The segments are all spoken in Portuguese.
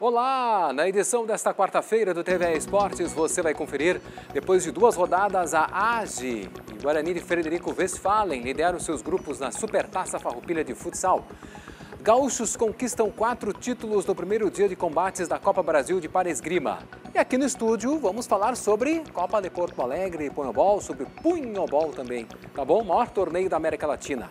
Olá! Na edição desta quarta-feira do TV Esportes, você vai conferir, depois de duas rodadas, a AGE e Guarani de Frederico Westphalen lideram seus grupos na Supertaça Farroupilha de Futsal. Gaúchos conquistam quatro títulos no primeiro dia de combates da Copa Brasil de Para Esgrima. E aqui no estúdio vamos falar sobre Copa de Porto Alegre, Punhobol, sobre Punhobol também, tá bom? O maior torneio da América Latina.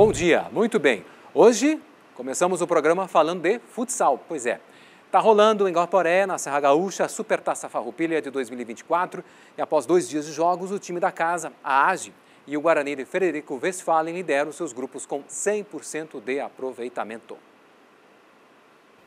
Bom dia, muito bem. Hoje começamos o programa falando de futsal, pois é. Está rolando em Guaporé, na Serra Gaúcha, a Supertaça Farroupilha de 2024 e após dois dias de jogos, o time da casa, a AGE, e o Guarani de Frederico Westphalen lideram seus grupos com 100% de aproveitamento.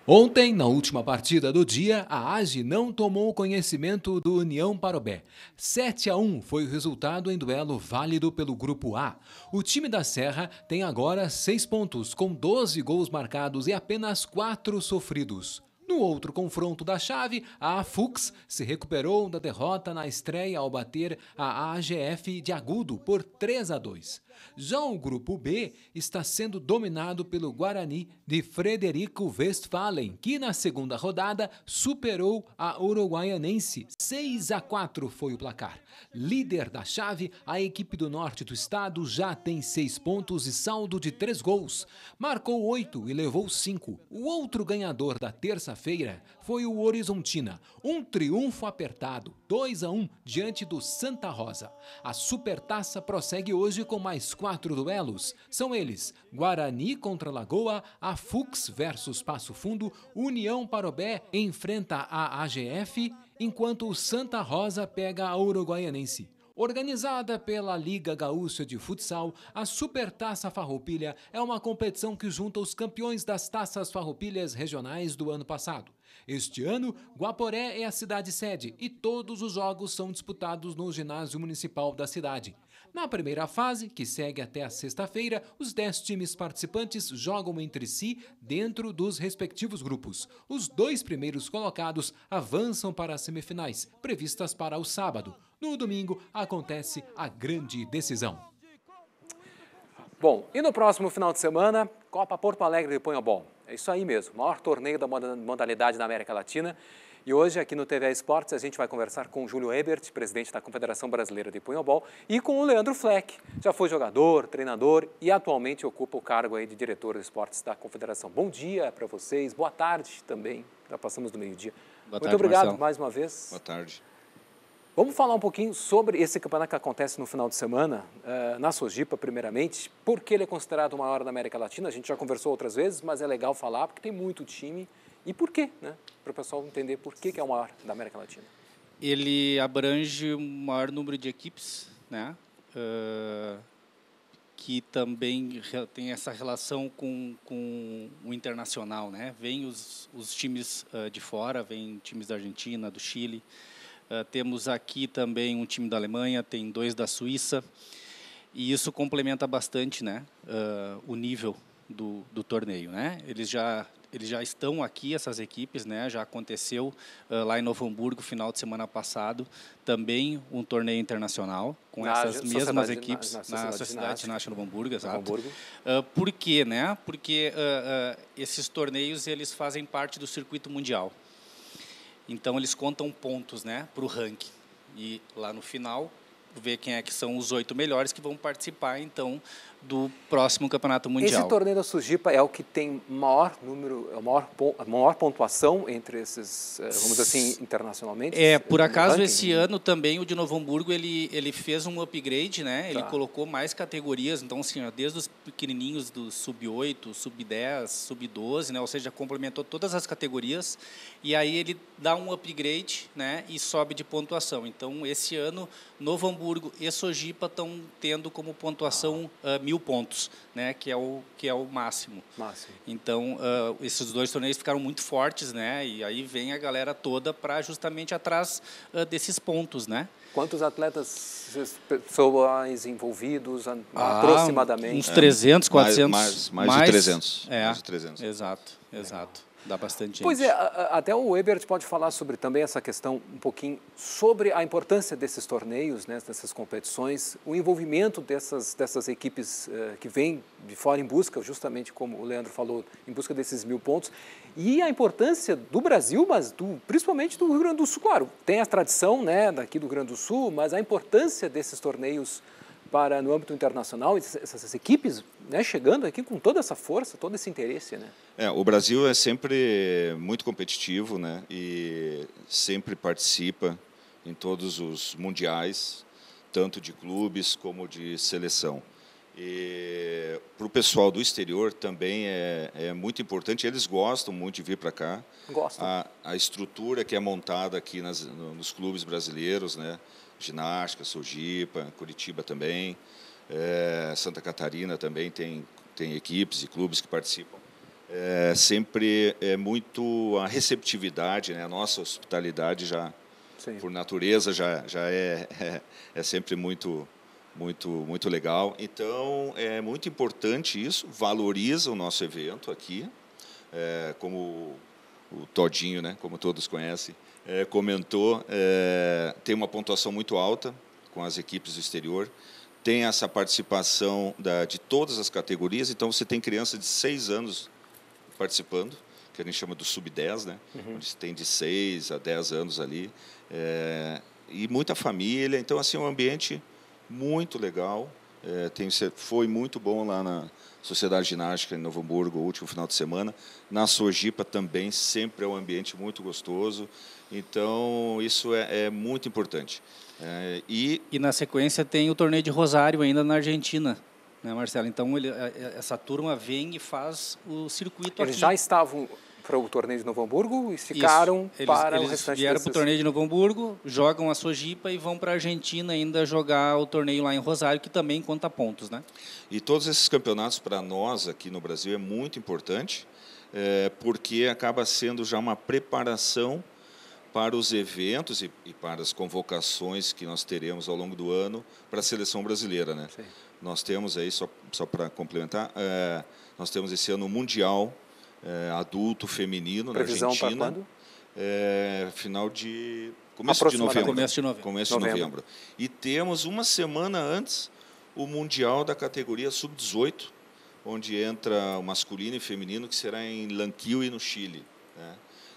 Ontem, na última partida do dia, a AGE não tomou conhecimento do União Parobé. 7 a 1 foi o resultado em duelo válido pelo Grupo A. O time da Serra tem agora 6 pontos, com 12 gols marcados e apenas 4 sofridos. No outro confronto da chave, a Fux se recuperou da derrota na estreia ao bater a AGF de Agudo por 3 a 2. Já o grupo B está sendo dominado pelo Guarani de Frederico Westphalen, que na segunda rodada superou a Uruguaianense. 6 a 4 foi o placar. Líder da chave, a equipe do norte do estado já tem seis pontos e saldo de três gols. Marcou oito e levou cinco. O outro ganhador da terça-feira quinta-feira foi o Horizontina, um triunfo apertado, 2 a 1 diante do Santa Rosa. A Supertaça prossegue hoje com mais quatro duelos. São eles: Guarani contra Lagoa, a Fux versus Passo Fundo, União Parobé enfrenta a AGF, enquanto o Santa Rosa pega a Uruguaianense. Organizada pela Liga Gaúcha de Futsal, a Supertaça Farroupilha é uma competição que junta os campeões das taças farroupilhas regionais do ano passado. Este ano, Guaporé é a cidade sede e todos os jogos são disputados no ginásio municipal da cidade. Na primeira fase, que segue até a sexta-feira, os dez times participantes jogam entre si dentro dos respectivos grupos. Os dois primeiros colocados avançam para as semifinais, previstas para o sábado. No domingo acontece a grande decisão. Bom, e no próximo final de semana, Copa Porto Alegre de Punhabol. É isso aí mesmo, maior torneio da modalidade na América Latina. E hoje, aqui no TV Esportes, a gente vai conversar com o Júlio Ebert, presidente da Confederação Brasileira de Punhabol, e com o Leandro Fleck, já foi jogador, treinador e atualmente ocupa o cargo aí de diretor de esportes da Confederação. Bom dia para vocês, boa tarde também, já passamos do meio-dia. Muito tarde, obrigado Marcelo. mais uma vez. Boa tarde. Vamos falar um pouquinho sobre esse campeonato que acontece no final de semana, eh, na Sojipa, primeiramente. Por que ele é considerado o maior da América Latina? A gente já conversou outras vezes, mas é legal falar porque tem muito time. E por quê, né? Para o pessoal entender por que, que é o maior da América Latina. Ele abrange o maior número de equipes, né? Uh, que também tem essa relação com, com o internacional, né? Vem os, os times uh, de fora, vem times da Argentina, do Chile. Eh, temos aqui também um time da Alemanha, tem dois da Suíça. E isso complementa bastante né, uh, o nível do, do torneio. Né? Eles, já, eles já estão aqui, essas equipes, né? já aconteceu uh, lá em Novo Hamburgo, final de semana passado, também um torneio internacional com na essas mesmas equipes na, na Sociedade, sociedade Novo Hamburgo. Exato. Hamburgo. Uh, por quê? Né? Porque esses torneios eles fazem parte do circuito mundial. Então eles contam pontos, né, para o ranking. E lá no final ver quem é que são os oito melhores que vão participar então do próximo Campeonato Mundial. Esse torneio da Sujipa é o que tem maior número, é a maior, maior pontuação entre esses, eh, vamos dizer assim, internacionalmente? É, por acaso esse ano também o de Novo Hamburgo ele, ele fez um upgrade, né? Ele tá. colocou mais categorias, então assim, desde os pequenininhos do sub-8, sub-10, sub-12, né? Ou seja, complementou todas as categorias e aí ele dá um upgrade, né? E sobe de pontuação. Então esse ano Novo Hamburgo e Sojipa estão tendo como pontuação ah. uh, mil pontos, né, que é o que é o máximo. máximo. Então uh, esses dois torneios ficaram muito fortes, né, e aí vem a galera toda para justamente atrás uh, desses pontos, né. Quantos atletas, pessoais envolvidos ah, aproximadamente? Uns 300, 400. É, mais, mais, mais, mais de 300. É, mais de 300. Exato, exato. Dá bastante gente. Pois é, até o Ebert pode falar sobre também essa questão um pouquinho sobre a importância desses torneios, né, dessas competições, o envolvimento dessas, dessas equipes uh, que vêm de fora em busca, justamente como o Leandro falou, em busca desses mil pontos, e a importância do Brasil, mas do, principalmente do Rio Grande do Sul. Claro, tem a tradição né, daqui do Rio Grande do Sul, mas a importância desses torneios para no âmbito internacional, essas equipes né, chegando aqui com toda essa força, todo esse interesse. Né? É, o Brasil é sempre muito competitivo né, e sempre participa em todos os mundiais, tanto de clubes como de seleção. Para o pessoal do exterior também é, é, muito importante, eles gostam muito de vir para cá. Gostam. A, a, estrutura que é montada aqui nas, nos clubes brasileiros, né? ginástica, Sojipa, Curitiba também, é, Santa Catarina também tem, tem equipes e clubes que participam. É, sempre é muito a receptividade, né? a nossa hospitalidade já, Sim. por natureza, já, já é, é, é sempre muito muito muito legal. Então é muito importante isso, valoriza o nosso evento aqui, é, como o Todinho, né? Como todos conhecem, é, comentou, é, tem uma pontuação muito alta com as equipes do exterior, tem essa participação da, de todas as categorias, então você tem criança de 6 anos participando, que a gente chama do sub-10, né? Uhum. onde tem de 6 a 10 anos ali, é, e muita família, então assim, é um ambiente muito legal, é, tem, foi muito bom lá na Sociedade Ginástica em Novo Hamburgo, o último final de semana. Na Sojipa também, sempre é um ambiente muito gostoso. Então, isso é, é muito importante. É, e... e na sequência tem o torneio de Rosário ainda na Argentina. Né, Marcelo? Então, ele, é, é, essa turma vem e faz o circuito Eles aqui. já estavam para o torneio de Novo Hamburgo e ficaram eles, para eles o restante vieram para o torneio de Novo Hamburgo, jogam a sua jipa e vão para a Argentina ainda jogar o torneio lá em Rosário, que também conta pontos, né? E todos esses campeonatos para nós aqui no Brasil é muito importante, é, porque acaba sendo já uma preparação para os eventos e, e, para as convocações que nós teremos ao longo do ano para a seleção brasileira, né? Sim. Nós temos aí só só para complementar, é, nós temos esse ano o mundial é, adulto feminino Previsão na Argentina. Para quando? É, final de começo de novembro. Começo de novembro. Começo de novembro. E temos uma semana antes o mundial da categoria sub-18, onde entra o masculino e feminino, que será em Lanquil e no Chile. Né?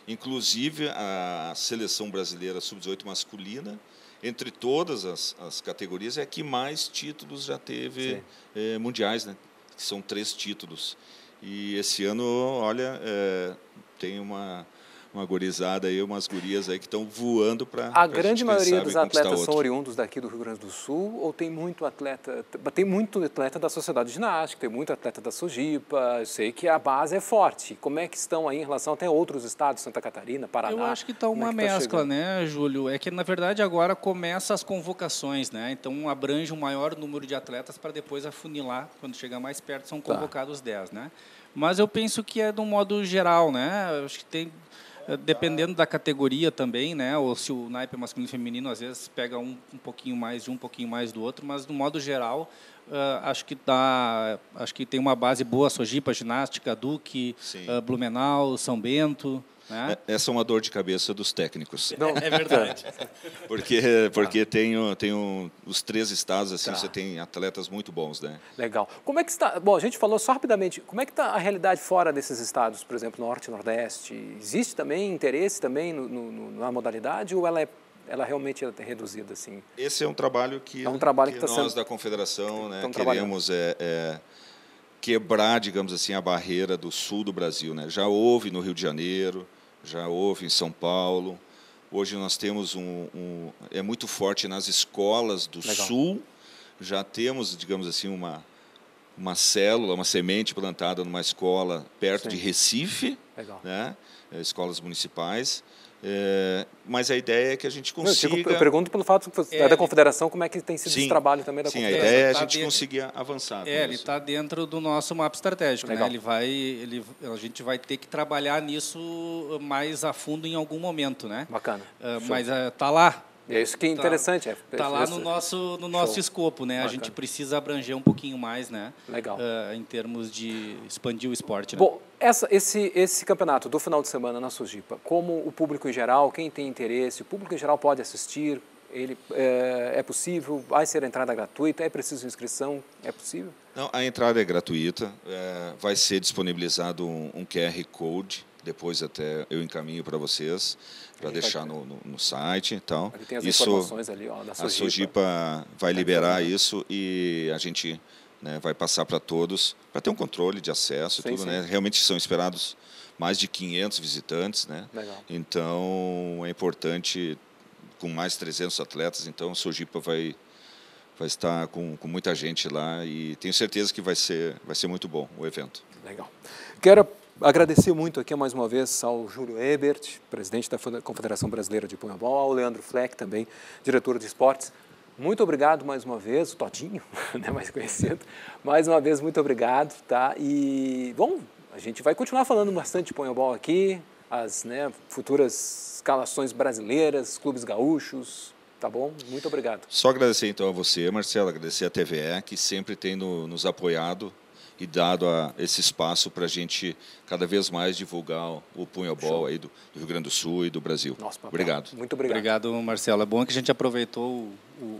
Inclusive a seleção brasileira sub-18 masculina entre todas as, as, categorias, é a que mais títulos já teve eh, mundiais, né? que são três títulos. E esse ano, olha, é, tem uma uma gorizada aí, umas gurias aí que estão voando para. A pra grande maioria dos atletas são oriundos daqui do Rio Grande do Sul ou tem muito atleta, tem muito atleta da Sociedade de Ginástica, tem muito atleta da Sugipa, Eu sei que a base é forte. Como é que estão aí em relação até outros estados, Santa Catarina, Paraná? Eu acho que está é uma é que tá mescla, tá né, Júlio? É que na verdade agora começa as convocações, né? Então abrange um maior número de atletas para depois afunilar quando chegar mais perto são tá. convocados tá. 10, né? Mas eu penso que é de um modo geral, né? Acho que tem eh, dependendo da categoria também, né? Ou se o naipe é masculino e feminino, às vezes pega um, um pouquinho mais de um, um pouquinho mais do outro, mas no modo geral, ah, acho que dá, acho que tem uma base boa, Sojipa, Ginástica, Duque, ah, Blumenau, São Bento. Né? É, essa é uma dor de cabeça dos técnicos. É, Não, é verdade. porque porque tá. tenho os três estados, assim, tá. você tem atletas muito bons, né? Legal. Como é que está... Bom, a gente falou só rapidamente, como é que está a realidade fora desses estados, por exemplo, Norte e Nordeste? Existe também interesse também no, no, na modalidade ou ela é ela realmente é reduzida assim. Esse é um trabalho que, é um trabalho que, que tá nós sendo... da confederação, né, tá queremos é, é, quebrar, digamos assim, a barreira do sul do Brasil, né? Já houve no Rio de Janeiro, já houve em São Paulo. Hoje nós temos um, um é muito forte nas escolas do Legal. sul. Já temos, digamos assim, uma uma célula, uma semente plantada numa escola perto Sim. de Recife, né? É, escolas municipais. É, mas a ideia é que a gente consiga. eu, digo, eu, pergunto pelo fato é, é, da confederação, como é que tem sido sim, esse trabalho também da sim, confederação. Sim, a ideia é a tá gente dentro, conseguir avançar. É, ele está dentro do nosso mapa estratégico. Né? Ele vai, ele, a gente vai ter que trabalhar nisso mais a fundo em algum momento, né? Bacana. Uh, mas está ah, lá. É isso que é tá. interessante. Está é tá lá no nosso, no nosso escopo, né? Bacana. A gente precisa abranger um pouquinho mais, né? Legal. Uh, em termos de expandir o esporte. Né? Bom, essa, esse, esse campeonato do final de semana na Sujipa, como o público em geral, quem tem interesse, o público em geral pode assistir, ele é, é, possível? Vai ser entrada gratuita? É preciso inscrição? É possível? Não, a entrada é gratuita. É, vai ser disponibilizado um, um QR Code depois até eu encaminho para vocês, para é, deixar no, no, no, site e tal. Tem as isso, informações ali, ó, da Sojipa. A Sojipa vai tá liberar isso e a gente né, vai passar para todos, para ter um controle de acesso e sim, tudo. Sim. Né? Realmente são esperados mais de 500 visitantes, né? Legal. Então, é importante, com mais 300 atletas, então a Sojipa vai vai estar com, com muita gente lá e tenho certeza que vai ser, vai ser muito bom o evento. Legal. Quero Agradecer muito aqui mais uma vez ao Júlio Ebert, presidente da Confederação Brasileira de Punhabol, ao Leandro Fleck, também diretor de esportes. Muito obrigado mais uma vez, o Todinho, né, mais conhecido. Mais uma vez, muito obrigado, tá? E, bom, a gente vai continuar falando bastante de punhabol aqui, as né, futuras escalações brasileiras, clubes gaúchos, Tá bom? Muito obrigado. Só agradecer então a você, Marcelo, agradecer à TVE, que sempre tem no, nos apoiado e dado a, esse espaço para a gente cada vez mais divulgar o ball aí do, do, Rio Grande do Sul e do Brasil. Nossa, obrigado. Muito obrigado. Obrigado, Marcelo. É bom que a gente aproveitou o,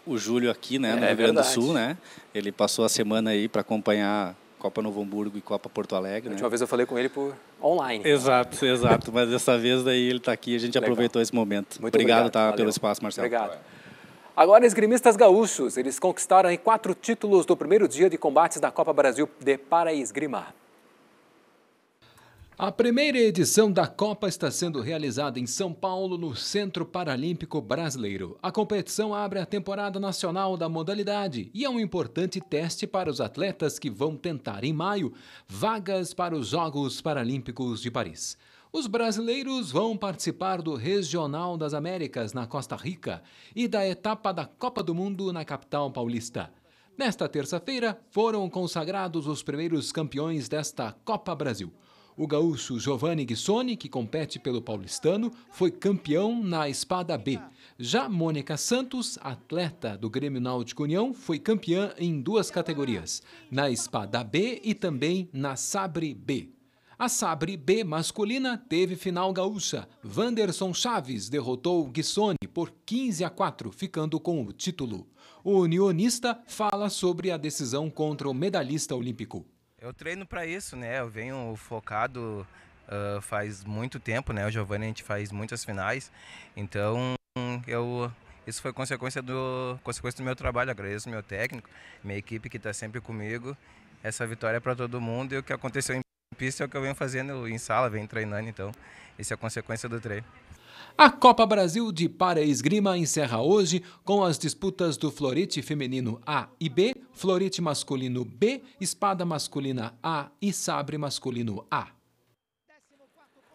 o, o Júlio aqui, né, é, no Rio Grande do Sul, né? Ele passou a semana aí para acompanhar Copa Novo Hamburgo e Copa Porto Alegre. A né? última né? vez eu falei com ele por online. Exato, exato. Mas dessa vez daí ele está aqui, a gente Legal. aproveitou esse momento. Muito obrigado, obrigado tá, pelo espaço, Marcelo. Obrigado. Agora, esgrimistas gaúchos, eles conquistaram quatro títulos do primeiro dia de combates da Copa Brasil de esgrima. A primeira edição da Copa está sendo realizada em São Paulo, no Centro Paralímpico Brasileiro. A competição abre a temporada nacional da modalidade e é um importante teste para os atletas que vão tentar, em maio, vagas para os Jogos Paralímpicos de Paris. Os brasileiros vão participar do Regional das Américas na Costa Rica e da etapa da Copa do Mundo na capital paulista. Nesta terça-feira, foram consagrados os primeiros campeões desta Copa Brasil. O gaúcho Giovanni Guissoni, que compete pelo paulistano, foi campeão na espada B. Já Mônica Santos, atleta do Grêmio Náutico União, foi campeã em duas categorias, na espada B e também na sabre B. A Sabre B masculina teve final gaúcha. Vanderson Chaves derrotou Guissoni por 15 a 4, ficando com o título. O unionista fala sobre a decisão contra o medalhista olímpico. Eu treino para isso, né? Eu venho focado uh, faz muito tempo, né? O Giovanni a gente faz muitas finais. Então, eu isso foi consequência do consequência do meu trabalho. Agradeço meu técnico, minha equipe que está sempre comigo. Essa vitória é para todo mundo e o que aconteceu em Pista é o que eu venho fazendo em sala, venho treinando, então isso é a consequência do treino. A Copa Brasil de Para Esgrima encerra hoje com as disputas do Florite feminino A e B, Florite masculino B, espada masculina A e sabre masculino A.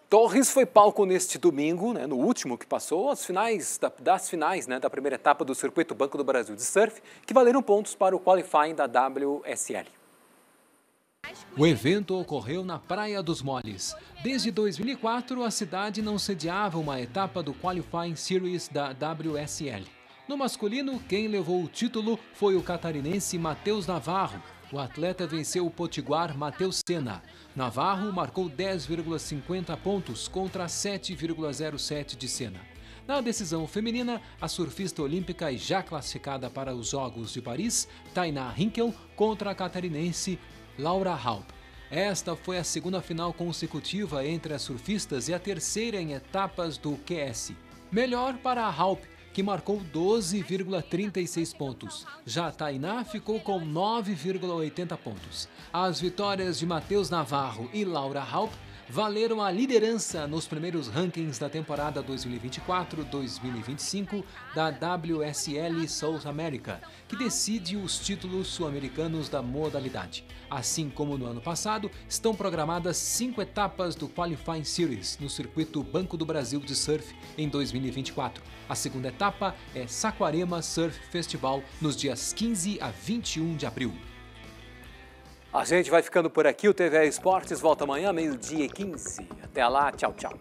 Torres foi palco neste domingo, né, no último que passou, as finais da, das finais né, da primeira etapa do Circuito Banco do Brasil de Surf, que valeram pontos para o qualifying da WSL. O evento ocorreu na Praia dos Moles. Desde 2004, a cidade não sediava uma etapa do Qualifying Series da WSL. No masculino, quem levou o título foi o catarinense Matheus Navarro. O atleta venceu o potiguar Matheus Senna. Navarro marcou 10,50 pontos contra 7,07 de Senna. Na decisão feminina, a surfista olímpica e já classificada para os Jogos de Paris, Tainá Hinkel, contra a catarinense Laura Halp, Esta foi a segunda final consecutiva entre as surfistas e a terceira em etapas do QS. Melhor para a Halp, que marcou 12,36 pontos. Já a Tainá ficou com 9,80 pontos. As vitórias de Matheus Navarro e Laura Halp valeram a liderança nos primeiros rankings da temporada 2024-2025 da WSL South America, que decide os títulos sul-americanos da modalidade. Assim como no ano passado, estão programadas cinco etapas do Qualifying Series no circuito Banco do Brasil de Surf em 2024. A segunda etapa é Saquarema Surf Festival nos dias 15 a 21 de abril. A gente vai ficando por aqui. O TV Esportes volta amanhã, meio-dia e 15. Até lá, tchau, tchau.